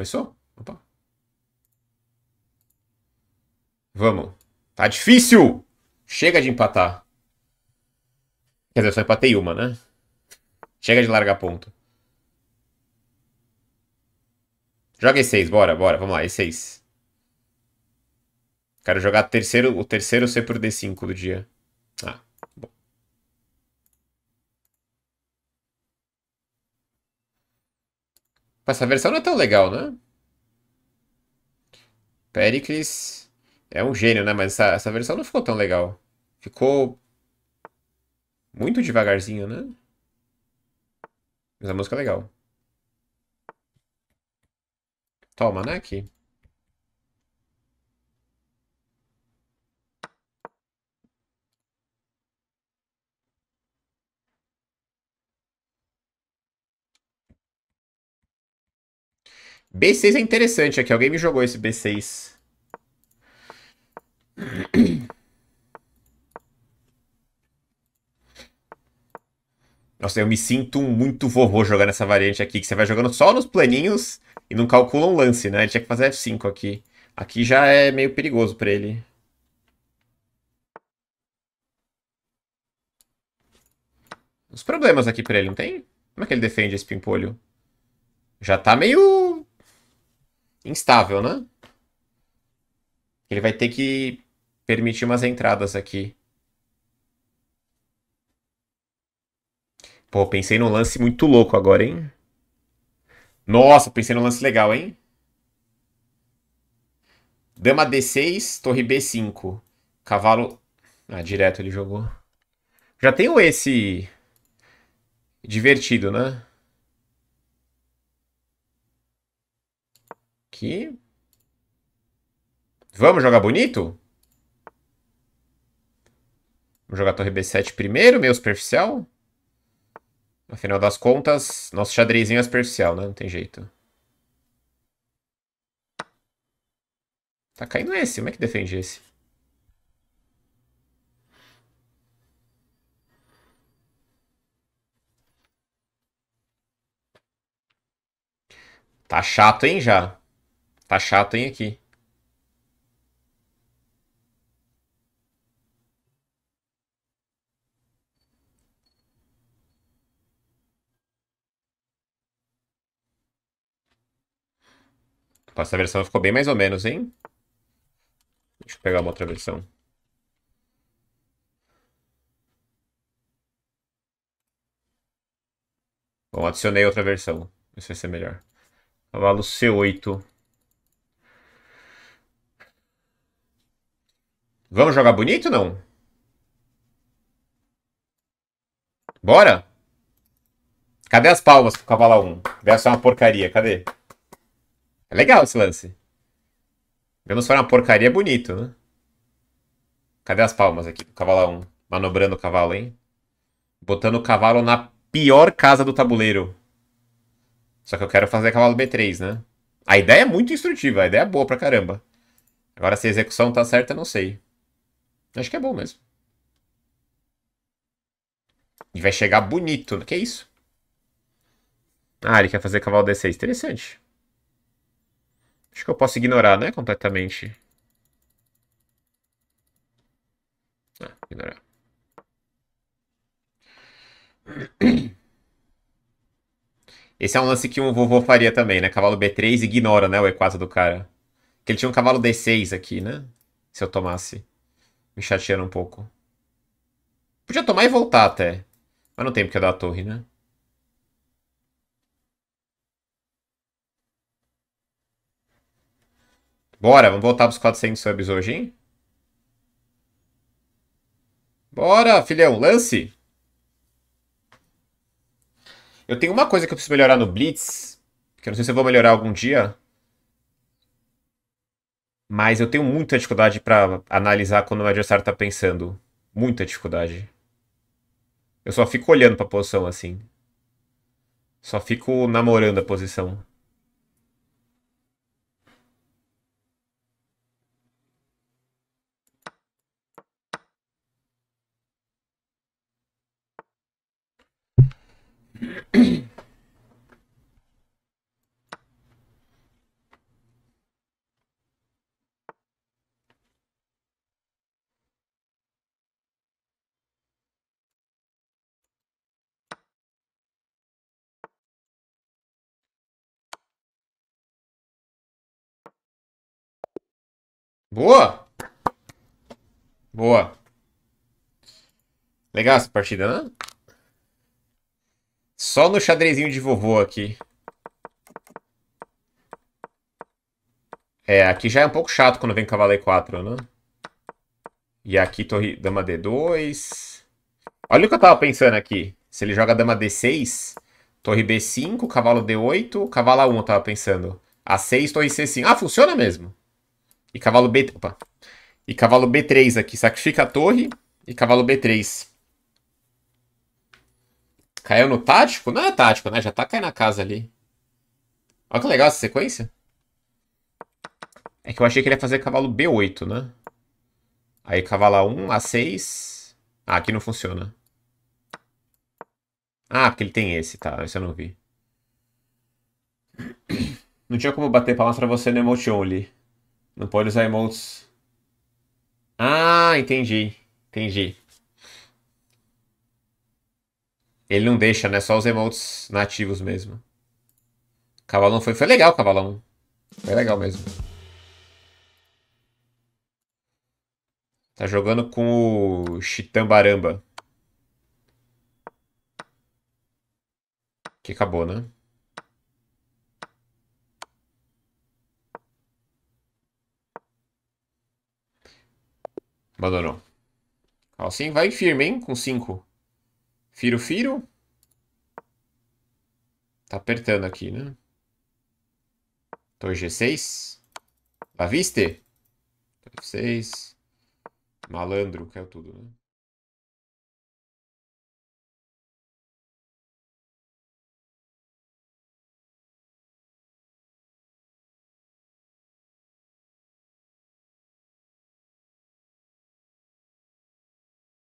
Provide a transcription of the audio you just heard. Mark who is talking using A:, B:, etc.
A: Começou? Opa. Vamos. Tá difícil! Chega de empatar. Quer dizer, eu só empatei uma, né? Chega de largar ponto. Joga E6, bora, bora. Vamos lá, E6. Quero jogar terceiro, o terceiro C por D5 do dia. Ah. essa versão não é tão legal, né? Pericles é um gênio, né? Mas essa, essa versão não ficou tão legal. Ficou muito devagarzinho, né? Mas a música é legal. Toma, né? Aqui. B6 é interessante aqui. Alguém me jogou esse B6. Nossa, eu me sinto muito vovô jogando essa variante aqui, que você vai jogando só nos planinhos e não calcula um lance, né? Ele tinha que fazer F5 aqui. Aqui já é meio perigoso pra ele. Os problemas aqui pra ele, não tem? Como é que ele defende esse pimpolho? Já tá meio instável, né? Ele vai ter que permitir umas entradas aqui. Pô, pensei num lance muito louco agora, hein? Nossa, pensei num lance legal, hein? Dama D6, torre B5. Cavalo... Ah, direto ele jogou. Já tenho esse... Divertido, né? aqui. Vamos jogar bonito? Vamos jogar torre B7 primeiro, meio superficial. Afinal das contas, nosso xadrezinho é superficial, né? Não tem jeito. Tá caindo esse. Como é que defende esse? Tá chato, hein, já. Tá chato, hein, aqui. Essa versão ficou bem mais ou menos, hein? Deixa eu pegar uma outra versão. Bom, adicionei outra versão. Isso vai ser melhor. Cavalo C8. Vamos jogar bonito, não? Bora? Cadê as palmas pro Cavala 1? Deve ser uma porcaria, cadê? É legal esse lance. Vamos for uma porcaria bonito, né? Cadê as palmas aqui pro Cavala 1? Manobrando o cavalo, hein? Botando o cavalo na pior casa do tabuleiro. Só que eu quero fazer cavalo B3, né? A ideia é muito instrutiva, a ideia é boa pra caramba. Agora se a execução tá certa, não sei. Acho que é bom mesmo. E vai chegar bonito. Né? Que isso? Ah, ele quer fazer cavalo D6. Interessante. Acho que eu posso ignorar, né? Completamente. Ah, ignorar. Esse é um lance que um vovô faria também, né? Cavalo B3 ignora, né? O E4 do cara. Que ele tinha um cavalo D6 aqui, né? Se eu tomasse. Me chateando um pouco. Podia tomar e voltar até. Mas não tem porque dar a torre, né? Bora, vamos voltar pros 400 subs hoje, hein? Bora, filhão, lance! Eu tenho uma coisa que eu preciso melhorar no Blitz, que eu não sei se eu vou melhorar algum dia, mas eu tenho muita dificuldade para analisar quando o adversário tá pensando. Muita dificuldade. Eu só fico olhando pra posição assim. Só fico namorando a posição. Boa! Boa. Legal essa partida, né? Só no xadrezinho de vovô aqui. É, aqui já é um pouco chato quando vem cavalo e 4, né? E aqui torre dama D2. Olha o que eu tava pensando aqui. Se ele joga dama D6, torre B5, cavalo D8, cavalo A1 eu tava pensando. A6, torre C5. Ah, funciona mesmo. E cavalo B... Opa. E cavalo B3 aqui. Sacrifica a torre e cavalo B3. Caiu no tático? Não é tático, né? Já tá caindo na casa ali. Olha que legal essa sequência. É que eu achei que ele ia fazer cavalo B8, né? Aí cavalo A1, A6... Ah, aqui não funciona. Ah, porque ele tem esse, tá. Esse eu não vi. Não tinha como bater palmas pra você no emote ali. Não pode usar emotes. Ah, entendi. Entendi. Ele não deixa, né? Só os emotes nativos mesmo. Cavalão foi, foi legal, Cavalão. Foi legal mesmo. Tá jogando com o Chitambaramba. Que acabou, né? Abandonou. Calcinha vai firme, hein? Com 5. Firo, firo. Tá apertando aqui, né? Torre G6. La viste? F6. Malandro, caiu tudo, né?